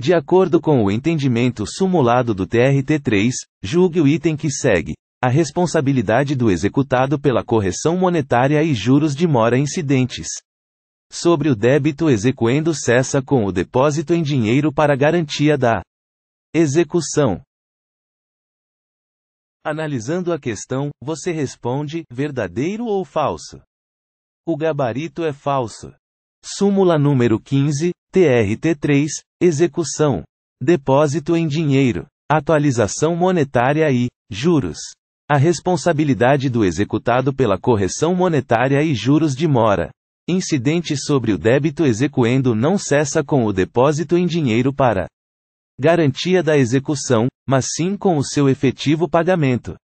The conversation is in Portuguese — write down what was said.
De acordo com o entendimento sumulado do TRT3, julgue o item que segue. A responsabilidade do executado pela correção monetária e juros de mora incidentes. Sobre o débito exequendo cessa com o depósito em dinheiro para garantia da execução. Analisando a questão, você responde: verdadeiro ou falso? O gabarito é falso. Súmula número 15, TRT3, execução, depósito em dinheiro, atualização monetária e juros. A responsabilidade do executado pela correção monetária e juros de mora. Incidente sobre o débito execuendo não cessa com o depósito em dinheiro para garantia da execução, mas sim com o seu efetivo pagamento.